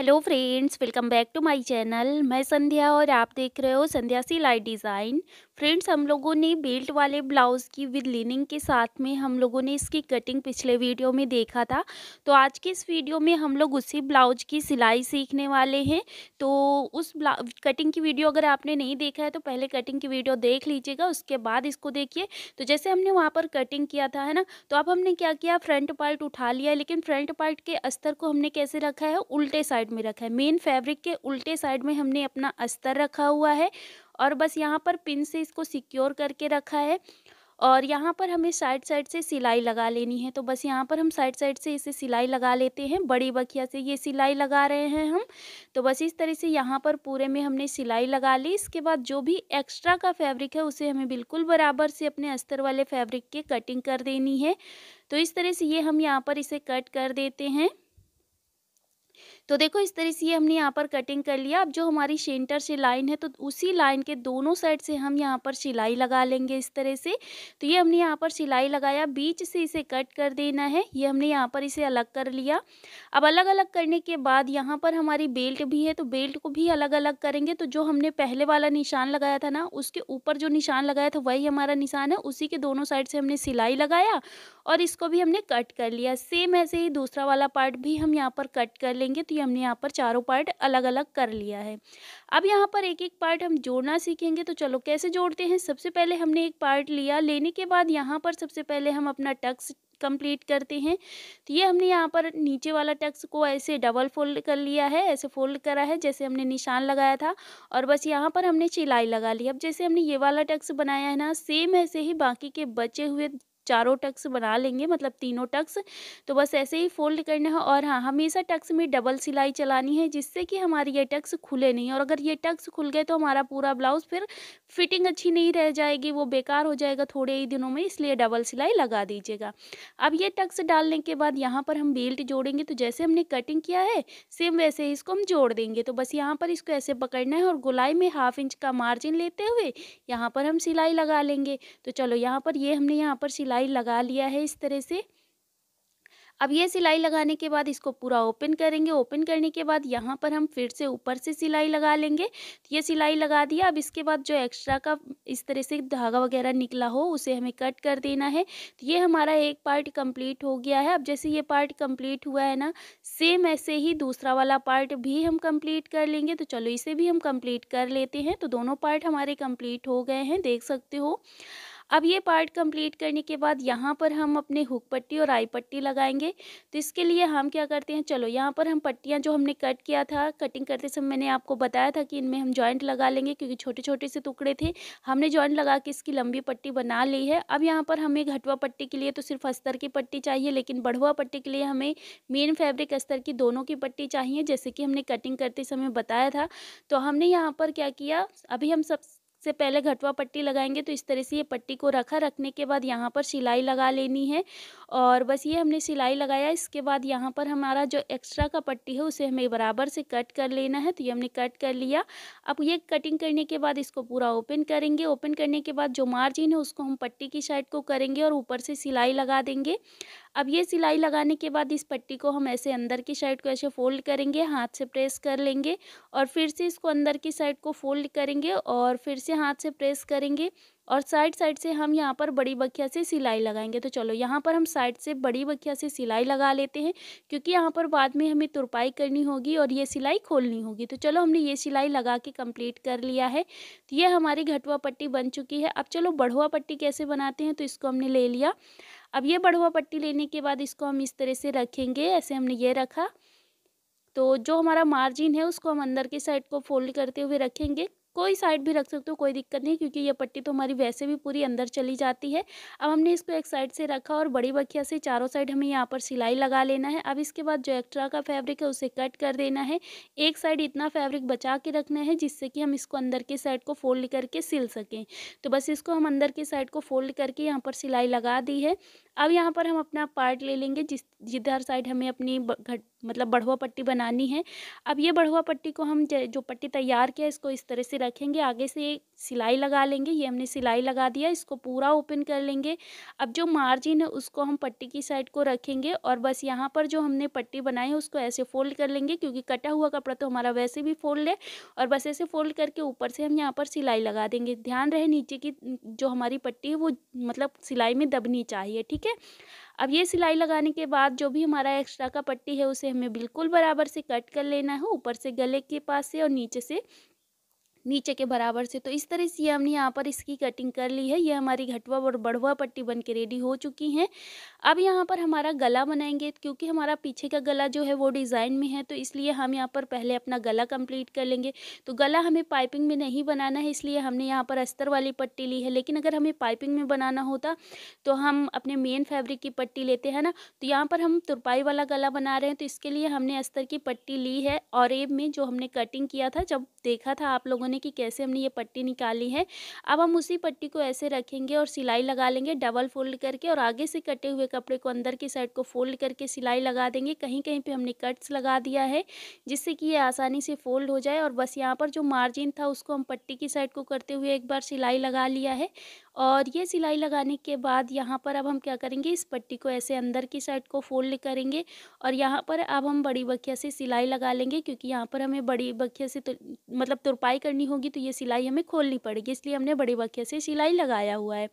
hello friends welcome back to my channel मैं संध्या और आप देख रहे हो Sandhya C light design friends हम लोगों ने बेल्ट वाले ब्लाउज़ की विद लिनिंग के साथ में हम लोगों ने इसकी कटिंग पिछले वीडियो में देखा था तो आज के इस वीडियो में हम लोग उसी ब्लाउज की सिलाई सीखने वाले हैं तो उस कटिंग की वीडियो अगर आपने नहीं देखा है तो पहले कटिंग की वीडियो देख लीजिएगा उसके बाद इसको देखिए तो जैसे हमने वहाँ पर कटिंग किया था है ना तो अब हमने क्या किया फ्रंट पार्ट उठा लिया लेकिन फ्रंट पार्ट के अस्तर को हमने कैसे रखा है उल्टे साइड में रखा है मेन फैब्रिक के उल्टे साइड में हमने अपना अस्तर रखा हुआ है और बस यहाँ पर पिन से इसको सिक्योर करके रखा है और यहाँ पर हमें साइड साइड से सिलाई लगा लेनी है तो बस यहाँ पर हम साइड साइड से इसे सिलाई लगा लेते हैं बड़ी बखिया से ये सिलाई लगा रहे हैं हम तो बस इस तरह से यहाँ पर पूरे में हमने सिलाई लगा ली इसके बाद जो भी एक्स्ट्रा का फैब्रिक है उसे हमें बिल्कुल बराबर से अपने अस्तर वाले फैब्रिक के कटिंग कर देनी है तो इस तरह से ये हम यहाँ पर इसे कट कर देते हैं तो देखो इस तरह से हमने यहाँ पर कटिंग कर लिया अब जो हमारी सेंटर से लाइन है तो उसी लाइन के दोनों साइड से हम यहाँ पर सिलाई लगा लेंगे इस तरह से तो ये हमने यहाँ पर सिलाई लगाया बीच से इसे कट कर देना है ये हमने यहाँ पर इसे अलग कर लिया अब अलग अलग करने के बाद यहाँ पर हमारी बेल्ट भी है तो बेल्ट को भी अलग अलग करेंगे तो जो हमने पहले वाला निशान लगाया था ना उसके ऊपर जो निशान लगाया था वही हमारा निशान है उसी के दोनों साइड से हमने सिलाई लगाया और इसको भी हमने कट कर लिया सेम ऐसे ही दूसरा वाला पार्ट भी हम यहाँ पर कट कर लेंगे तो हमने यहाँ पर चारों पार्ट अलग अलग कर लिया है अब यहाँ पर एक एक पार्ट हम जोड़ना सीखेंगे तो चलो कैसे जोड़ते हैं सबसे पहले हमने एक पार्ट लिया लेने के बाद यहाँ पर सबसे पहले हम अपना टक्स कंप्लीट करते हैं तो ये हमने यहाँ पर नीचे वाला टक्स को ऐसे डबल फोल्ड कर लिया है ऐसे फोल्ड करा है जैसे हमने निशान लगाया था और बस यहाँ पर हमने सिलाई लगा ली अब जैसे हमने ये वाला टक्स बनाया है ना सेम ऐसे ही बाकी के बचे हुए चारों टक्स बना लेंगे मतलब तीनों टक्स तो बस ऐसे ही फोल्ड करना है और हाँ हमेशा टक्स में डबल सिलाई चलानी है जिससे कि हमारे ये टक्स खुले नहीं और अगर ये टक्स खुल गए तो हमारा पूरा ब्लाउज़ फिर फिटिंग अच्छी नहीं रह जाएगी वो बेकार हो जाएगा थोड़े ही दिनों में इसलिए डबल सिलाई लगा दीजिएगा अब ये टक्स डालने के बाद यहाँ पर हम बेल्ट जोड़ेंगे तो जैसे हमने कटिंग किया है सेम वैसे ही इसको हम जोड़ देंगे तो बस यहाँ पर इसको ऐसे पकड़ना है और गुलाई में हाफ इंच का मार्जिन लेते हुए यहाँ पर हम सिलाई लगा लेंगे तो चलो यहाँ पर ये हमने यहाँ पर सिलाई सिलाई लगा लिया है इस तरह से अब ये सिलाई लगाने के बाद इसको पूरा ओपन करेंगे ओपन करने के बाद यहाँ पर हम फिर से ऊपर से सिलाई लगा लेंगे तो ये सिलाई लगा दिया अब इसके बाद जो एक्स्ट्रा का इस तरह से धागा वगैरह निकला हो उसे हमें कट कर देना है तो ये हमारा एक पार्ट कंप्लीट हो गया है अब जैसे ये पार्ट कंप्लीट हुआ है ना सेम ऐसे ही दूसरा वाला पार्ट भी हम कम्प्लीट कर लेंगे तो चलो इसे भी हम कम्प्लीट कर लेते हैं तो दोनों पार्ट हमारे कम्प्लीट हो गए हैं देख सकते हो अब ये पार्ट कंप्लीट करने के बाद यहाँ पर हम अपने हुक पट्टी और आई पट्टी लगाएंगे तो इसके लिए हम क्या करते हैं चलो यहाँ पर हम पट्टियाँ जो हमने कट किया था कटिंग करते समय मैंने आपको बताया था कि इनमें हम जॉइंट लगा लेंगे क्योंकि छोटे छोटे से टुकड़े थे हमने जॉइंट लगा के इसकी लंबी पट्टी बना ली है अब यहाँ पर हमें घटवा पट्टी के लिए तो सिर्फ अस्तर की पट्टी चाहिए लेकिन बढ़ुआ पट्टी के लिए हमें मेन फैब्रिक अस्तर की दोनों की पट्टी चाहिए जैसे कि हमने कटिंग करते समय बताया था तो हमने यहाँ पर क्या किया अभी हम सब से पहले घटवा पट्टी लगाएंगे तो इस तरह से ये पट्टी को रखा रखने के बाद यहाँ पर सिलाई लगा लेनी है और बस ये हमने सिलाई लगाया इसके बाद यहाँ पर हमारा जो एक्स्ट्रा का पट्टी है उसे हमें बराबर से कट कर लेना है तो ये हमने कट कर लिया अब ये कटिंग करने के बाद इसको पूरा ओपन करेंगे ओपन करने के बाद जो मार्जिन है उसको हम पट्टी की साइड को करेंगे और ऊपर से सिलाई लगा देंगे अब ये सिलाई लगाने के बाद इस पट्टी को हम ऐसे अंदर की साइड को ऐसे फोल्ड करेंगे हाथ से प्रेस कर लेंगे और फिर से इसको अंदर की साइड को फोल्ड करेंगे और फिर से हाथ से प्रेस करेंगे और साइड साइड से हम यहाँ पर बड़ी बखिया से सिलाई लगाएंगे तो चलो यहाँ पर हम साइड से बड़ी बखिया से सिलाई लगा लेते हैं क्योंकि यहाँ पर बाद में हमें तुरपाई करनी होगी और ये सिलाई खोलनी होगी तो चलो हमने ये सिलाई लगा के कंप्लीट कर लिया है तो ये हमारी घटवा पट्टी बन चुकी है अब चलो बढ़ुआ पट्टी कैसे बनाते हैं तो इसको हमने ले लिया अब ये बढ़ुआ पट्टी लेने के बाद इसको हम इस तरह से रखेंगे ऐसे हमने ये रखा तो जो हमारा मार्जिन है उसको हम अंदर के साइड को फोल्ड करते हुए रखेंगे कोई साइड भी रख सकते हो कोई दिक्कत नहीं क्योंकि ये पट्टी तो हमारी वैसे भी पूरी अंदर चली जाती है अब हमने इसको एक साइड से रखा और बड़ी बखिया से चारों साइड हमें यहाँ पर सिलाई लगा लेना है अब इसके बाद जो एक्स्ट्रा का फैब्रिक है उसे कट कर देना है एक साइड इतना फैब्रिक बचा के रखना है जिससे कि हम इसको अंदर के साइड को फोल्ड करके सिल सकें तो बस इसको हम अंदर के साइड को फोल्ड करके यहाँ पर सिलाई लगा दी है अब यहाँ पर हम अपना पार्ट ले लेंगे जिस जिधर साइड हमें अपनी मतलब बढ़ुआ पट्टी बनानी है अब ये बढ़ुआ पट्टी को हम जो पट्टी तैयार किया इसको इस तरह से रखेंगे आगे से सिलाई लगा लेंगे ये हमने सिलाई लगा दिया इसको पूरा ओपन कर लेंगे अब जो मार्जिन है उसको हम पट्टी की साइड को रखेंगे और बस यहाँ पर जो हमने पट्टी बनाई है उसको ऐसे फोल्ड कर लेंगे क्योंकि कटा हुआ कपड़ा तो हमारा वैसे भी फोल्ड है और बस ऐसे फोल्ड करके ऊपर से हम यहाँ पर सिलाई लगा देंगे ध्यान रहे नीचे की जो हमारी पट्टी है वो मतलब सिलाई में दबनी चाहिए ठीक है अब ये सिलाई लगाने के बाद जो भी हमारा एक्स्ट्रा का पट्टी है उसे हमें बिल्कुल बराबर से कट कर लेना है ऊपर से गले के पास से और नीचे से नीचे के बराबर से तो इस तरह से हमने यहाँ पर इसकी कटिंग कर ली है ये हमारी घटवा और बढ़वा पट्टी बन के रेडी हो चुकी हैं अब यहाँ पर हमारा गला बनाएंगे क्योंकि हमारा पीछे का गला जो है वो डिज़ाइन में है तो इसलिए हम यहाँ पर पहले अपना गला कंप्लीट कर लेंगे तो गला हमें पाइपिंग में नहीं बनाना है इसलिए हमने यहाँ पर अस्तर वाली पट्टी ली है लेकिन अगर हमें पाइपिंग में बनाना होता तो हम अपने मेन फैब्रिक की पट्टी लेते हैं ना तो यहाँ पर हम तुरपाई वाला गला बना रहे हैं तो इसके लिए हमने अस्तर की पट्टी ली है और में जो हमने कटिंग किया था जब देखा था आप लोगों होने की कैसे हमने ये पट्टी निकाली है अब हम उसी पट्टी को ऐसे रखेंगे और सिलाई लगा लेंगे डबल फोल्ड करके और आगे से कटे हुए कपड़े को अंदर की साइड को फोल्ड करके सिलाई लगा देंगे कहीं कहीं पर हमने कट्स लगा दिया है जिससे कि ये आसानी से फोल्ड हो जाए और बस यहाँ पर जो मार्जिन था उसको हम पट्टी की साइड को करते हुए एक बार सिलाई लगा लिया है और ये सिलाई लगाने के बाद यहाँ पर अब हम क्या करेंगे इस पट्टी को ऐसे अंदर की साइड को फोल्ड करेंगे और यहाँ पर अब हम बड़ी बखिया से सिलाई लगा लेंगे क्योंकि यहाँ पर हमें बड़ी बखिया से तो, मतलब तुरपाई करनी होगी तो ये सिलाई हमें खोलनी पड़ेगी इसलिए हमने बड़ी बखिया से सिलाई लगाया हुआ है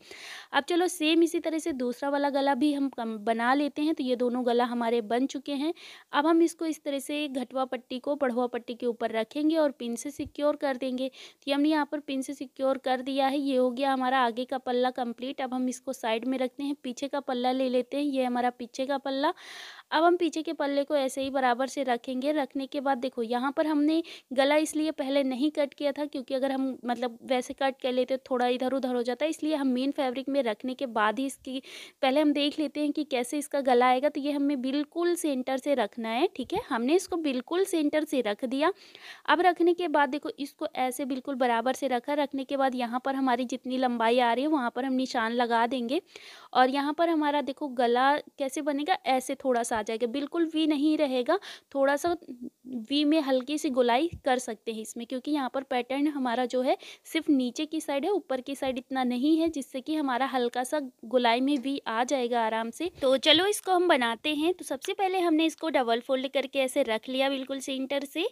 अब चलो सेम इसी तरह से दूसरा वाला गला भी हम बना लेते हैं तो ये दोनों गला हमारे बन चुके हैं अब हम इसको इस तरह से घटवा पट्टी को पढ़वा पट्टी के ऊपर रखेंगे और पिन से सिक्योर कर देंगे तो हमने यहाँ पर पिन से सिक्योर कर दिया है ये हो गया हमारा आगे का पल्ला कंप्लीट अब हम इसको साइड में रखते हैं पीछे का पल्ला ले लेते हैं ये हमारा पीछे का पल्ला अब हम पीछे के पल्ले को ऐसे ही बराबर से रखेंगे रखने के बाद देखो यहाँ पर हमने गला इसलिए पहले नहीं कट किया था क्योंकि अगर हम मतलब वैसे कट कर लेते तो थोड़ा इधर उधर हो जाता है इसलिए हम मेन फैब्रिक में रखने के बाद ही इसकी पहले हम देख लेते हैं कि कैसे इसका गला आएगा तो ये हमें बिल्कुल सेंटर से रखना है ठीक है हमने इसको बिल्कुल सेंटर से रख दिया अब रखने के बाद देखो इसको ऐसे बिल्कुल बराबर से रखा रखने के बाद यहाँ पर हमारी जितनी लंबाई आ रही है वहाँ पर हम निशान लगा देंगे और यहाँ पर हमारा देखो गला कैसे बनेगा ऐसे थोड़ा सा आ जाएगा बिल्कुल वी नहीं रहेगा थोड़ा सा वी में हल्की सी गुलाई कर सकते हैं इसमें क्योंकि यहाँ पर पैटर्न हमारा जो है सिर्फ नीचे की साइड है ऊपर की साइड इतना नहीं है जिससे कि हमारा हल्का सा गुलाई में वी आ जाएगा आराम से तो चलो इसको हम बनाते हैं तो सबसे पहले हमने इसको डबल फोल्ड करके ऐसे रख लिया बिल्कुल सेंटर से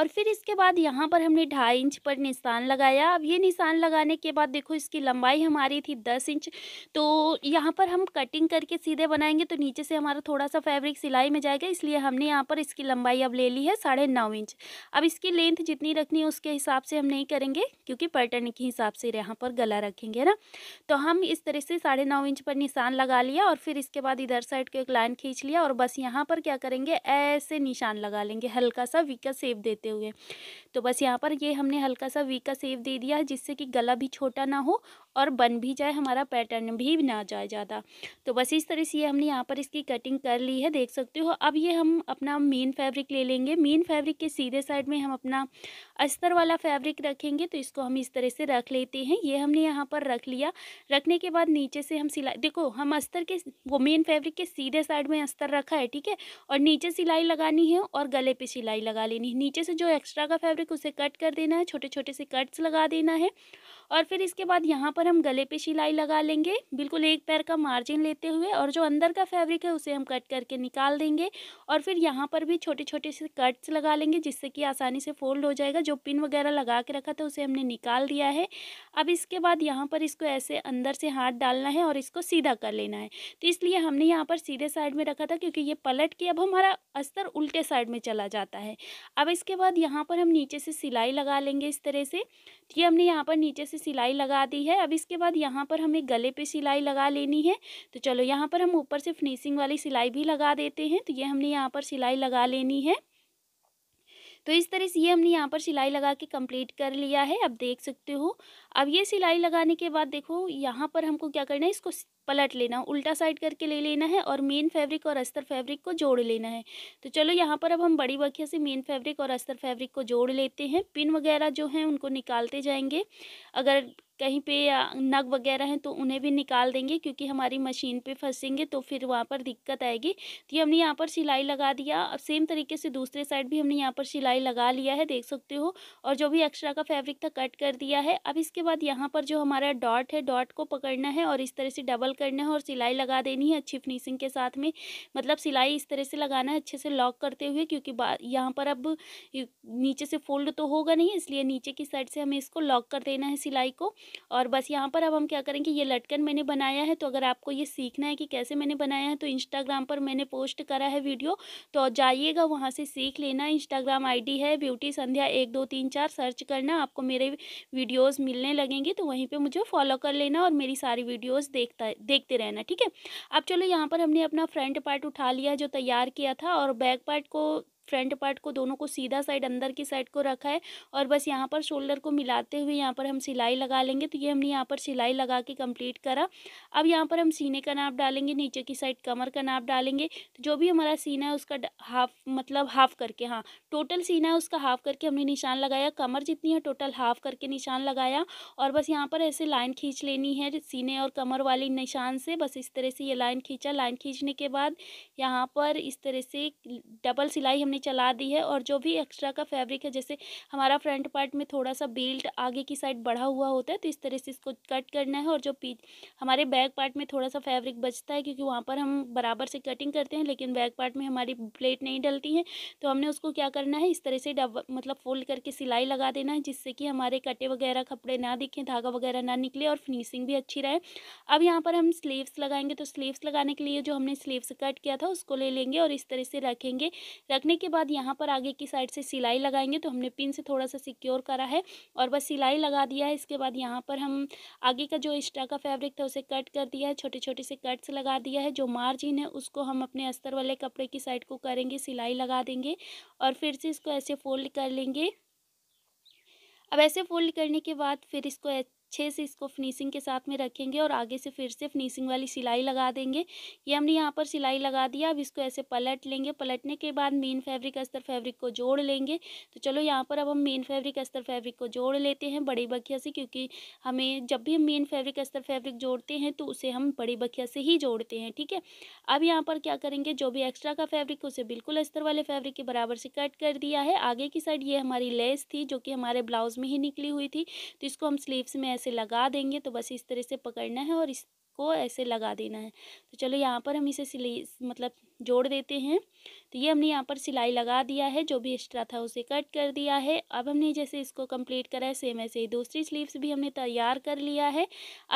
और फिर इसके बाद यहाँ पर हमने ढाई इंच पर निशान लगाया अब ये निशान लगाने के बाद देखो इसकी लंबाई हमारी थी दस इंच तो यहाँ पर हम कटिंग करके सीधे बनाएंगे तो नीचे से हमारा थोड़ा सा फैब्रिक फैब्रिक सिलाई में जाएगा इसलिए हमने यहाँ पर इसकी लंबाई अब ले ली है साढ़े नौ इंच अब इसकी लेंथ जितनी रखनी है उसके हिसाब से हम नहीं करेंगे क्योंकि पैटर्न के हिसाब से यहाँ पर गला रखेंगे ना तो हम इस तरह से साढ़े नौ इंच पर निशान लगा लिया और फिर इसके बाद इधर साइड को एक लाइन खींच लिया और बस यहाँ पर क्या करेंगे ऐसे निशान लगा लेंगे हल्का सा वी का सेप देते हुए तो बस यहाँ पर ये हमने हल्का सा वी का सेप दे दिया जिससे कि गला भी छोटा ना हो और बन भी जाए हमारा पैटर्न भी ना जाए ज़्यादा तो बस इस तरह से ये हमने यहाँ पर इसकी कटिंग कर ली है देख सकते हो अब ये हम अपना मेन फैब्रिक ले लेंगे मेन फैब्रिक के सीधे साइड में हम अपना अस्तर वाला फैब्रिक रखेंगे तो इसको हम इस तरह से रख लेते हैं ये हमने यहाँ पर रख लिया रखने के बाद नीचे से हम सिलाई देखो हम अस्तर के वो मेन फैब्रिक के सीधे साइड में अस्तर रखा है ठीक है और नीचे सिलाई लगानी है और गले पर सिलाई लगा लेनी है नीचे से जो एक्स्ट्रा का फैब्रिक उसे कट कर देना है छोटे छोटे से कट्स लगा देना है और फिर इसके बाद यहाँ पर पर हम गले पे सिलाई लगा लेंगे बिल्कुल एक पैर का मार्जिन लेते हुए और जो अंदर का फैब्रिक है उसे हम कट करके निकाल देंगे और फिर यहाँ पर भी छोटे छोटे से कट्स लगा लेंगे जिससे कि आसानी से फोल्ड हो जाएगा जो पिन वगैरह लगा के रखा था उसे हमने निकाल दिया है अब इसके बाद यहाँ पर इसको ऐसे अंदर से हाथ डालना है और इसको सीधा कर लेना है तो इसलिए हमने यहाँ पर सीधे साइड में रखा था क्योंकि ये पलट के अब हमारा अस्तर उल्टे साइड में चला जाता है अब इसके बाद यहाँ पर हम नीचे से सिलाई लगा लेंगे इस तरह से ये हमने यहाँ पर नीचे से सिलाई लगा दी है अब इसके बाद यहाँ पर हमें गले पे सिलाई लगा लेनी है तो चलो यहाँ पर हम ऊपर से फिनिशिंग वाली सिलाई भी लगा देते हैं तो ये हमने यहाँ पर सिलाई लगा लेनी है तो इस तरह से ये हमने यहाँ पर सिलाई लगा के कंप्लीट कर लिया है अब देख सकते हो अब ये सिलाई लगाने के बाद देखो यहाँ पर हमको क्या करना है इसको पलट लेना उल्टा साइड करके ले लेना है और मेन फैब्रिक और अस्तर फैब्रिक को जोड़ लेना है तो चलो यहाँ पर अब हम बड़ी बखिया से मेन फैब्रिक और अस्तर फैब्रिक को जोड़ लेते हैं पिन वगैरह जो हैं उनको निकालते जाएंगे अगर कहीं पे नग वगैरह हैं तो उन्हें भी निकाल देंगे क्योंकि हमारी मशीन पे फंसेंगे तो फिर वहाँ पर दिक्कत आएगी तो हमने यहाँ पर सिलाई लगा दिया अब सेम तरीके से दूसरे साइड भी हमने यहाँ पर सिलाई लगा लिया है देख सकते हो और जो भी एक्स्ट्रा का फैब्रिक था कट कर दिया है अब इसके बाद यहाँ पर जो हमारा डॉट है डॉट को पकड़ना है और इस तरह से डबल करना है और सिलाई लगा देनी है अच्छी फिनिशिंग के साथ में मतलब सिलाई इस तरह से लगाना है अच्छे से लॉक करते हुए क्योंकि यहाँ पर अब नीचे से फोल्ड तो होगा नहीं इसलिए नीचे की साइड से हमें इसको लॉक कर देना है सिलाई को और बस यहाँ पर अब हम क्या करेंगे ये लटकन मैंने बनाया है तो अगर आपको ये सीखना है कि कैसे मैंने बनाया है तो इंस्टाग्राम पर मैंने पोस्ट करा है वीडियो तो जाइएगा वहाँ से सीख लेना इंस्टाग्राम आई है ब्यूटी संध्या एक दो तीन चार सर्च करना आपको मेरे वीडियोज़ मिलने लगेंगे तो वहीं पर मुझे फॉलो कर लेना और मेरी सारी वीडियोज़ देखता देखते रहना ठीक है अब चलो यहाँ पर हमने अपना फ्रंट पार्ट उठा लिया जो तैयार किया था और बैक पार्ट को फ्रंट पार्ट को दोनों को सीधा साइड अंदर की साइड को रखा है और बस यहाँ पर शोल्डर को मिलाते हुए यहाँ पर हम सिलाई लगा लेंगे तो ये हमने यहाँ पर सिलाई लगा के कंप्लीट करा अब यहाँ पर हम सीने का नाप डालेंगे नीचे की साइड कमर का नाप डालेंगे तो जो भी हमारा सीना है उसका हाफ मतलब हाफ करके हाँ टोटल सीना है उसका हाफ करके हमने निशान लगाया कमर जितनी है टोटल हाफ करके निशान लगाया और बस यहाँ पर ऐसे लाइन खींच लेनी है सीने और कमर वाले निशान से बस इस तरह से ये लाइन खींचा लाइन खींचने के बाद यहाँ पर इस तरह से डबल सिलाई हम हमने चला दी है और जो भी एक्स्ट्रा का फैब्रिक है जैसे हमारा फ्रंट पार्ट में थोड़ा सा बेल्ट आगे की साइड बढ़ा हुआ होता है तो इस तरह से इसको कट करना है और जो पीछे हमारे बैक पार्ट में थोड़ा सा फैब्रिक बचता है क्योंकि वहाँ पर हम बराबर से कटिंग करते हैं लेकिन बैक पार्ट में हमारी प्लेट नहीं डलती है तो हमने उसको क्या करना है इस तरह से डब मतलब फोल्ड करके सिलाई लगा देना है जिससे कि हमारे कटे वगैरह कपड़े ना दिखें धागा वगैरह ना निकले और फिनिशिंग भी अच्छी रहे अब यहाँ पर हम स्लीव्स लगाएंगे तो स्लीव्स लगाने के लिए जो हमने स्लीव्स कट किया था उसको ले लेंगे और इस तरह से रखेंगे रखने के बाद यहाँ पर आगे की साइड से सिलाई लगाएंगे तो हमने पिन से थोड़ा सा सिक्योर करा है और बस सिलाई लगा दिया है इसके बाद यहाँ पर हम आगे का जो एक्स्ट्रा का फैब्रिक था उसे कट कर दिया है छोटे छोटे से कट्स लगा दिया है जो मार्जिन है उसको हम अपने अस्तर वाले कपड़े की साइड को करेंगे सिलाई लगा देंगे और फिर से इसको ऐसे फोल्ड कर लेंगे अब ऐसे फोल्ड करने के बाद फिर इसको अच्छे से इसको फिनिशिंग के साथ में रखेंगे और आगे से फिर से फिनिशिंग वाली सिलाई लगा देंगे ये हमने यहाँ पर सिलाई लगा दिया अब इसको ऐसे पलट लेंगे पलटने के बाद मेन फैब्रिक अस्तर फैब्रिक को जोड़ लेंगे तो चलो यहाँ पर अब हम मेन फैब्रिक अस्तर फैब्रिक को जोड़ लेते हैं बड़ी बखिया से क्योंकि हमें जब भी हम मेन फैब्रिक अस्तर फैब्रिक जोड़ते हैं तो उसे हम बड़ी बखिया से ही जोड़ते हैं ठीक है अब यहाँ पर क्या करेंगे जो भी एक्स्ट्रा का फैब्रिक उसे बिल्कुल अस्तर वाले फैब्रिक के बराबर से कट कर दिया है आगे की साइड ये हमारी लेस थी जो कि हमारे ब्लाउज में ही निकली हुई थी तो इसको हम स्लीव्स में ऐसे लगा देंगे तो बस इस तरह से पकड़ना है और इसको ऐसे लगा देना है तो चलो यहाँ पर हम इसे सिलाई मतलब जोड़ देते हैं तो ये हमने यहाँ पर सिलाई लगा दिया है जो भी एक्स्ट्रा था उसे कट कर दिया है अब हमने जैसे इसको कंप्लीट करा है सेम ऐसे ही दूसरी स्लीव्स भी हमने तैयार कर लिया है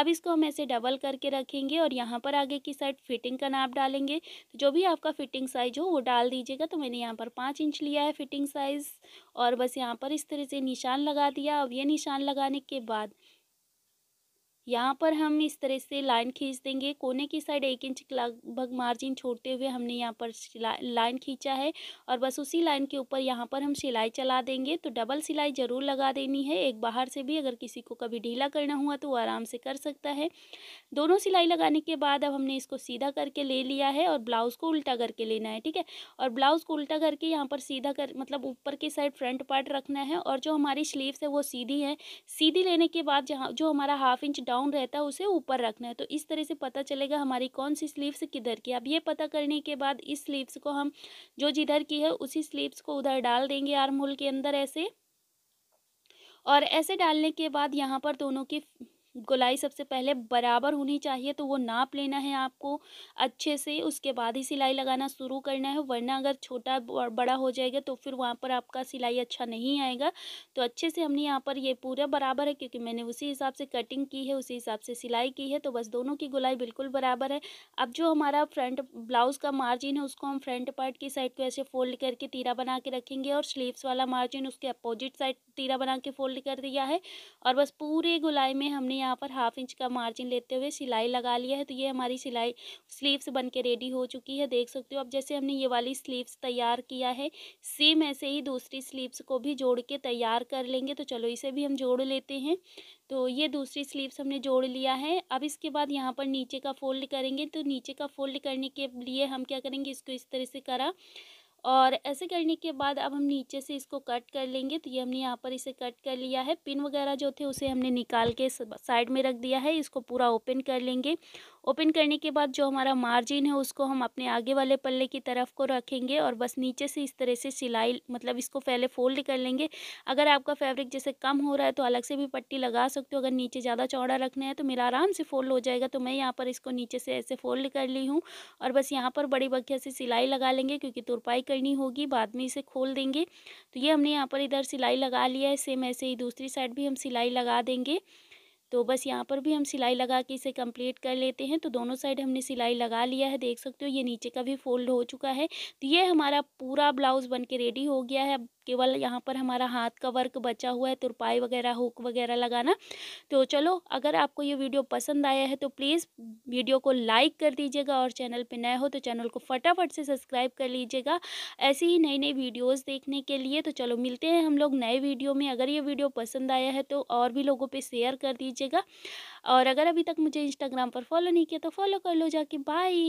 अब इसको हम ऐसे डबल करके रखेंगे और यहाँ पर आगे की साइड फिटिंग का नाप डालेंगे तो जो भी आपका फिटिंग साइज़ हो वो डाल दीजिएगा तो मैंने यहाँ पर पाँच इंच लिया है फिटिंग साइज़ और बस यहाँ पर इस तरह से निशान लगा दिया अब ये निशान लगाने के बाद यहाँ पर हम इस तरह से लाइन खींच देंगे कोने की साइड एक इंच लगभग मार्जिन छोड़ते हुए हमने यहाँ पर लाइन खींचा है और बस उसी लाइन के ऊपर यहाँ पर हम सिलाई चला देंगे तो डबल सिलाई ज़रूर लगा देनी है एक बाहर से भी अगर किसी को कभी ढीला करना हुआ तो वो आराम से कर सकता है दोनों सिलाई लगाने के बाद अब हमने इसको सीधा करके ले लिया है और ब्लाउज़ को उल्टा करके लेना है ठीक है और ब्लाउज़ को उल्टा करके यहाँ पर सीधा कर मतलब ऊपर की साइड फ्रंट पार्ट रखना है और जो हमारी स्लीव्स है वो सीधी है सीधी लेने के बाद जहाँ जो हमारा हाफ इंच डाउन डाउन रहता है उसे ऊपर रखना है तो इस तरह से पता चलेगा हमारी कौन सी स्लीव्स किधर की अब ये पता करने के बाद इस स्लीव्स को हम जो जिधर की है उसी स्लीव्स को उधर डाल देंगे आर्म होल के अंदर ऐसे और ऐसे डालने के बाद यहाँ पर दोनों की गोलाई सबसे पहले बराबर होनी चाहिए तो वो नाप लेना है आपको अच्छे से उसके बाद ही सिलाई लगाना शुरू करना है वरना अगर छोटा बड़ा हो जाएगा तो फिर वहाँ पर आपका सिलाई अच्छा नहीं आएगा तो अच्छे से हमने यहाँ पर ये पूरा बराबर है क्योंकि मैंने उसी हिसाब से कटिंग की है उसी हिसाब से सिलाई की है तो बस दोनों की गुलाई बिल्कुल बराबर है अब जो हमारा फ्रंट ब्लाउज़ का मार्जिन है उसको हम फ्रंट पार्ट की साइड को ऐसे फोल्ड करके तीरा बना के रखेंगे और स्लीवस वाला मार्जिन उसके अपोजिट साइड तीरा बना के फोल्ड कर दिया है और बस पूरे गुलाई में हमने यहाँ पर हाफ इंच का मार्जिन लेते हुए सिलाई लगा लिया है तो ये हमारी सिलाई स्लीव्स बन के रेडी हो चुकी है देख सकते हो अब जैसे हमने ये वाली स्लीव्स तैयार किया है सेम ऐसे ही दूसरी स्लीव्स को भी जोड़ के तैयार कर लेंगे तो चलो इसे भी हम जोड़ लेते हैं तो ये दूसरी स्लीव्स हमने जोड़ लिया है अब इसके बाद यहाँ पर नीचे का फोल्ड करेंगे तो नीचे का फोल्ड करने के लिए हम क्या करेंगे इसको इस तरह से करा और ऐसे करने के बाद अब हम नीचे से इसको कट कर लेंगे तो ये हमने यहाँ पर इसे कट कर लिया है पिन वगैरह जो थे उसे हमने निकाल के साइड में रख दिया है इसको पूरा ओपन कर लेंगे ओपन करने के बाद जो हमारा मार्जिन है उसको हम अपने आगे वाले पल्ले की तरफ को रखेंगे और बस नीचे से इस तरह से सिलाई मतलब इसको पहले फोल्ड कर लेंगे अगर आपका फैब्रिक जैसे कम हो रहा है तो अलग से भी पट्टी लगा सकते हो अगर नीचे ज़्यादा चौड़ा रखना है तो मेरा आराम से फोल्ड हो जाएगा तो मैं यहाँ पर इसको नीचे से ऐसे फोल्ड कर ली हूँ और बस यहाँ पर बड़ी बखिया से सिलाई लगा लेंगे क्योंकि तुरपाई करनी होगी बाद में इसे खोल देंगे तो ये हमने यहाँ पर इधर सिलाई लगा लिया है सेम ऐसे ही दूसरी साइड भी हम सिलाई लगा देंगे तो बस यहाँ पर भी हम सिलाई लगा के इसे कंप्लीट कर लेते हैं तो दोनों साइड हमने सिलाई लगा लिया है देख सकते हो ये नीचे का भी फोल्ड हो चुका है तो ये हमारा पूरा ब्लाउज़ बन के रेडी हो गया है अब केवल यहाँ पर हमारा हाथ का वर्क बचा हुआ है तुरपाई वगैरह हुक वगैरह लगाना तो चलो अगर आपको ये वीडियो पसंद आया है तो प्लीज़ वीडियो को लाइक कर दीजिएगा और चैनल पर नए हो तो चैनल को फटाफट से सब्सक्राइब कर लीजिएगा ऐसी ही नई नई वीडियोज़ देखने के लिए तो चलो मिलते हैं हम लोग नए वीडियो में अगर ये वीडियो पसंद आया है तो और भी लोगों पर शेयर कर दीजिए कीजिएगा और अगर अभी तक मुझे इंस्टाग्राम पर फॉलो नहीं किया तो फॉलो कर लो जाके बाय